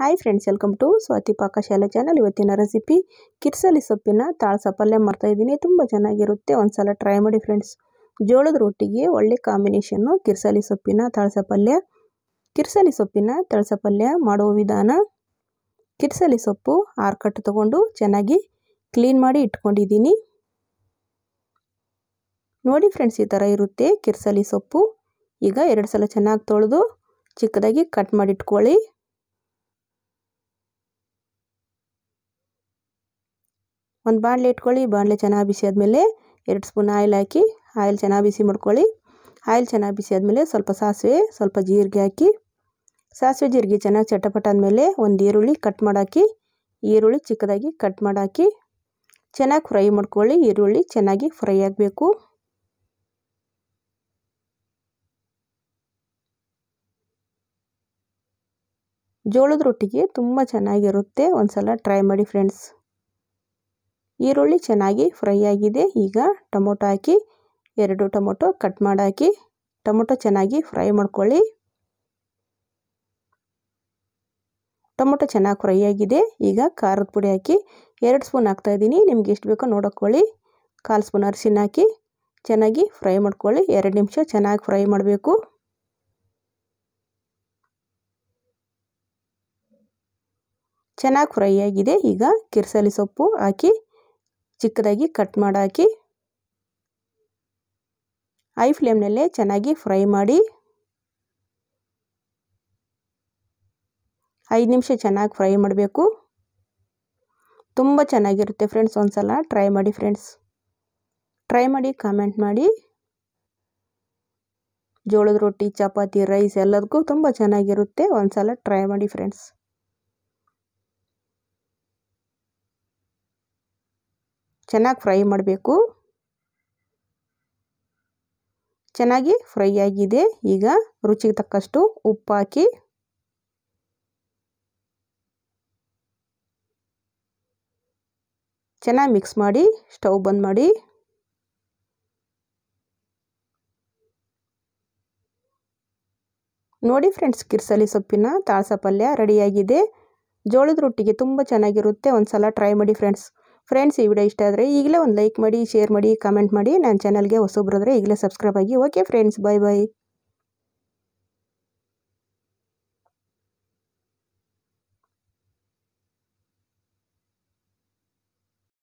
hi friends welcome to Swathi Pakashale channel ಇವತ್ತಿನ recipe ಕಿರ್ಸಲಿ ಸೊಪ್ಪಿನ ತಾಳ್ಸ ಪಲ್ಯ ಮಾಡ್ತಾಯಿದ್ದೀನಿ ತುಂಬ ಚೆನ್ನಾಗಿರುತ್ತೆ ಒಂದು ಸಲ ಟ್ರೈ ಮಾಡಿ ಫ್ರೆಂಡ್ಸ್ ಜೋಳದ ರೊಟ್ಟಿಗೆ ಒಳ್ಳೆ ಕಾಂಬಿನೇಷನ್ನು ಕಿರ್ಸಲಿ ಸೊಪ್ಪಿನ ತಾಳ್ಸ ಪಲ್ಯ ಕಿರ್ಸಲಿ ಸೊಪ್ಪಿನ ತಾಳ್ಸ ಪಲ್ಯ ಮಾಡುವ ವಿಧಾನ ಕಿರ್ಸಲಿ ಸೊಪ್ಪು ಆರು ಕಟ್ಟು ತೊಗೊಂಡು ಚೆನ್ನಾಗಿ ಕ್ಲೀನ್ ಮಾಡಿ ಇಟ್ಕೊಂಡಿದ್ದೀನಿ ನೋಡಿ ಫ್ರೆಂಡ್ಸ್ ಈ ಥರ ಇರುತ್ತೆ ಕಿರ್ಸಲಿ ಸೊಪ್ಪು ಈಗ ಎರಡು ಸಲ ಚೆನ್ನಾಗಿ ತೊಳೆದು ಚಿಕ್ಕದಾಗಿ ಕಟ್ ಮಾಡಿ ಒಂದು ಬಾಣಲೆ ಇಟ್ಕೊಳ್ಳಿ ಬಾಣಲೆ ಚೆನ್ನಾಗಿ ಬಿಸಿ ಆದಮೇಲೆ ಎರಡು ಸ್ಪೂನ್ ಆಯಿಲ್ ಹಾಕಿ ಆಯಿಲ್ ಚೆನ್ನಾಗಿ ಬಿಸಿ ಮಾಡ್ಕೊಳ್ಳಿ ಆಯಿಲ್ ಚೆನ್ನಾಗಿ ಬಿಸಿ ಆದಮೇಲೆ ಸ್ವಲ್ಪ ಸಾಸಿವೆ ಸ್ವಲ್ಪ ಜೀರಿಗೆ ಹಾಕಿ ಸಾಸಿವೆ ಜೀರಿಗೆ ಚೆನ್ನಾಗಿ ಚಟಪಟ ಆದಮೇಲೆ ಒಂದು ಈರುಳ್ಳಿ ಕಟ್ ಮಾಡಾಕಿ ಈರುಳ್ಳಿ ಚಿಕ್ಕದಾಗಿ ಕಟ್ ಮಾಡಾಕಿ ಚೆನ್ನಾಗಿ ಫ್ರೈ ಮಾಡ್ಕೊಳ್ಳಿ ಈರುಳ್ಳಿ ಚೆನ್ನಾಗಿ ಫ್ರೈ ಆಗಬೇಕು ಜೋಳದ ರೊಟ್ಟಿಗೆ ತುಂಬ ಚೆನ್ನಾಗಿರುತ್ತೆ ಒಂದು ಸಲ ಟ್ರೈ ಮಾಡಿ ಫ್ರೆಂಡ್ಸ್ ಈರುಳ್ಳಿ ಚೆನ್ನಾಗಿ ಫ್ರೈ ಆಗಿದೆ ಈಗ ಟೊಮೊಟೊ ಹಾಕಿ ಎರಡು ಟೊಮೊಟೊ ಕಟ್ ಮಾಡಾಕಿ ಟೊಮೊಟೊ ಚೆನ್ನಾಗಿ ಫ್ರೈ ಮಾಡ್ಕೊಳ್ಳಿ ಟೊಮೊಟೊ ಚೆನ್ನಾಗಿ ಫ್ರೈ ಆಗಿದೆ ಈಗ ಖಾರದ ಪುಡಿ ಹಾಕಿ ಎರಡು ಸ್ಪೂನ್ ಹಾಕ್ತಾಯಿದ್ದೀನಿ ನಿಮ್ಗೆ ಎಷ್ಟು ಬೇಕೋ ನೋಡ್ಕೊಳ್ಳಿ ಕಾಲು ಸ್ಪೂನ್ ಅರಿಶಿನ ಹಾಕಿ ಚೆನ್ನಾಗಿ ಫ್ರೈ ಮಾಡ್ಕೊಳ್ಳಿ ಎರಡು ನಿಮಿಷ ಚೆನ್ನಾಗಿ ಫ್ರೈ ಮಾಡಬೇಕು ಚೆನ್ನಾಗಿ ಫ್ರೈ ಆಗಿದೆ ಈಗ ಕಿರ್ಸಲಿ ಸೊಪ್ಪು ಹಾಕಿ ಚಿಕ್ಕದಾಗಿ ಕಟ್ ಮಾಡಾಕಿ ಹೈ ಫ್ಲೇಮ್ನಲ್ಲೇ ಚೆನ್ನಾಗಿ ಫ್ರೈ ಮಾಡಿ ಐದು ನಿಮಿಷ ಚೆನ್ನಾಗಿ ಫ್ರೈ ಮಾಡಬೇಕು ತುಂಬ ಚೆನ್ನಾಗಿರುತ್ತೆ ಫ್ರೆಂಡ್ಸ್ ಒಂದು ಸಲ ಟ್ರೈ ಮಾಡಿ ಫ್ರೆಂಡ್ಸ್ ಟ್ರೈ ಮಾಡಿ ಕಾಮೆಂಟ್ ಮಾಡಿ ಜೋಳದ ರೊಟ್ಟಿ ಚಪಾತಿ ರೈಸ್ ಎಲ್ಲದಕ್ಕೂ ತುಂಬ ಚೆನ್ನಾಗಿರುತ್ತೆ ಒಂದು ಸಲ ಟ್ರೈ ಮಾಡಿ ಫ್ರೆಂಡ್ಸ್ ಚೆನ್ನಾಗಿ ಫ್ರೈ ಮಾಡಬೇಕು ಚೆನ್ನಾಗಿ ಫ್ರೈ ಆಗಿದೆ ಈಗ ರುಚಿಗೆ ತಕ್ಕಷ್ಟು ಉಪ್ಪು ಹಾಕಿ ಚೆನ್ನಾಗಿ ಮಿಕ್ಸ್ ಮಾಡಿ ಸ್ಟವ್ ಬಂದ್ ಮಾಡಿ ನೋಡಿ ಫ್ರೆಂಡ್ಸ್ ಕಿರ್ಸಲಿ ಸೊಪ್ಪಿನ ತಾಳ್ಸ ಪಲ್ಯ ರೆಡಿಯಾಗಿದೆ ಜೋಳದ ರೊಟ್ಟಿಗೆ ತುಂಬ ಚೆನ್ನಾಗಿರುತ್ತೆ ಒಂದು ಸಲ ಟ್ರೈ ಮಾಡಿ ಫ್ರೆಂಡ್ಸ್ ಫ್ರೆಂಡ್ಸ್ ಈ ವಿಡಿಯೋ ಇಷ್ಟ ಆದರೆ ಈಗಲೇ ಒಂದು ಲೈಕ್ ಮಾಡಿ ಶೇರ್ ಮಾಡಿ ಕಮೆಂಟ್ ಮಾಡಿ ನನ್ನ ಚಾನಲ್ಗೆ ಹೊಸೊಬ್ಬರಾದರೆ ಈಗಲೇ ಸಬ್ಸ್ಕ್ರೈಬ್ ಆಗಿ ಓಕೆ ಫ್ರೆಂಡ್ಸ್ ಬಾಯ್ ಬಾಯ್